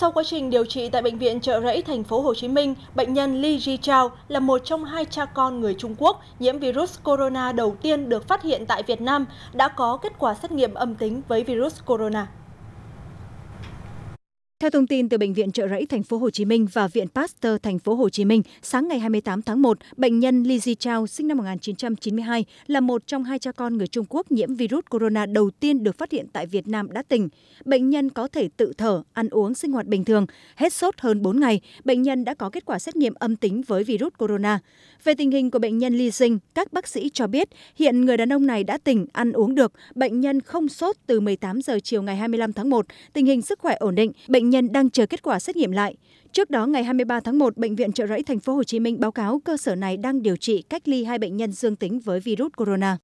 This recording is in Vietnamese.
Sau quá trình điều trị tại bệnh viện Trợ Rẫy thành phố Hồ Chí Minh, bệnh nhân Li Ji Chao là một trong hai cha con người Trung Quốc nhiễm virus corona đầu tiên được phát hiện tại Việt Nam đã có kết quả xét nghiệm âm tính với virus corona. Theo thông tin từ Bệnh viện Trợ Rẫy thành phố Hồ Chí Minh và Viện Pasteur thành phố Hồ Chí Minh, sáng ngày 28 tháng 1, bệnh nhân Li Ji Chao sinh năm 1992 là một trong hai cha con người Trung Quốc nhiễm virus corona đầu tiên được phát hiện tại Việt Nam đã tỉnh. Bệnh nhân có thể tự thở, ăn uống, sinh hoạt bình thường. Hết sốt hơn 4 ngày, bệnh nhân đã có kết quả xét nghiệm âm tính với virus corona. Về tình hình của bệnh nhân Li Sinh, các bác sĩ cho biết hiện người đàn ông này đã tỉnh, ăn uống được, bệnh nhân không sốt từ 18 giờ chiều ngày 25 tháng 1, tình hình sức khỏe ổn định, bệnh nhân nhân đang chờ kết quả xét nghiệm lại. Trước đó, ngày 23 tháng 1, Bệnh viện Trợ Rẫy Thành phố Hồ Chí Minh báo cáo cơ sở này đang điều trị cách ly hai bệnh nhân dương tính với virus corona.